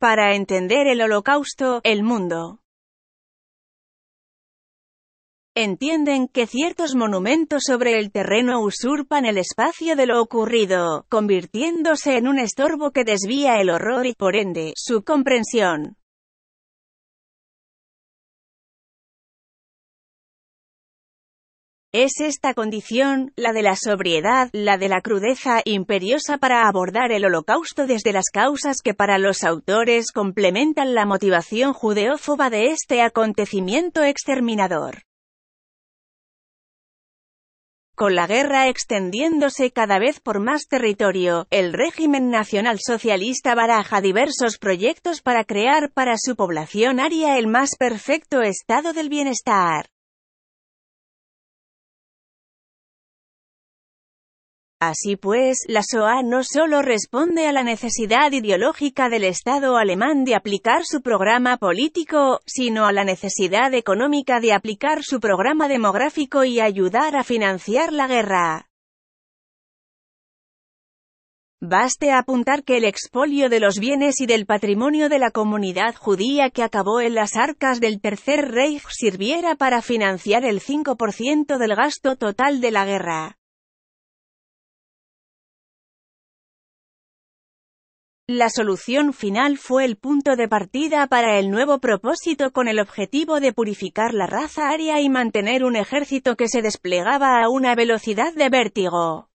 Para entender el holocausto, el mundo entienden que ciertos monumentos sobre el terreno usurpan el espacio de lo ocurrido, convirtiéndose en un estorbo que desvía el horror y, por ende, su comprensión. Es esta condición, la de la sobriedad, la de la crudeza imperiosa para abordar el holocausto desde las causas que para los autores complementan la motivación judeófoba de este acontecimiento exterminador. Con la guerra extendiéndose cada vez por más territorio, el régimen nacionalsocialista baraja diversos proyectos para crear para su población área el más perfecto estado del bienestar. Así pues, la SOA no solo responde a la necesidad ideológica del Estado alemán de aplicar su programa político, sino a la necesidad económica de aplicar su programa demográfico y ayudar a financiar la guerra. Baste apuntar que el expolio de los bienes y del patrimonio de la comunidad judía que acabó en las arcas del Tercer Reich sirviera para financiar el 5% del gasto total de la guerra. La solución final fue el punto de partida para el nuevo propósito con el objetivo de purificar la raza aria y mantener un ejército que se desplegaba a una velocidad de vértigo.